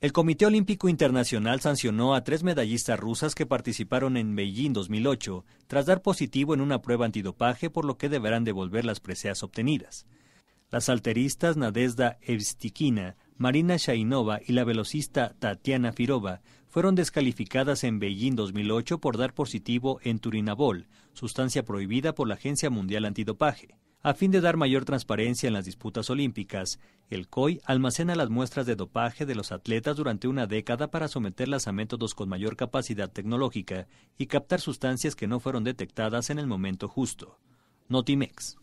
El Comité Olímpico Internacional sancionó a tres medallistas rusas que participaron en Beijing 2008 tras dar positivo en una prueba antidopaje por lo que deberán devolver las preseas obtenidas. Las alteristas Nadezda Evstikina, Marina Shainova y la velocista Tatiana Firova fueron descalificadas en Beijing 2008 por dar positivo en turinabol, sustancia prohibida por la Agencia Mundial Antidopaje. A fin de dar mayor transparencia en las disputas olímpicas, el COI almacena las muestras de dopaje de los atletas durante una década para someterlas a métodos con mayor capacidad tecnológica y captar sustancias que no fueron detectadas en el momento justo. Notimex.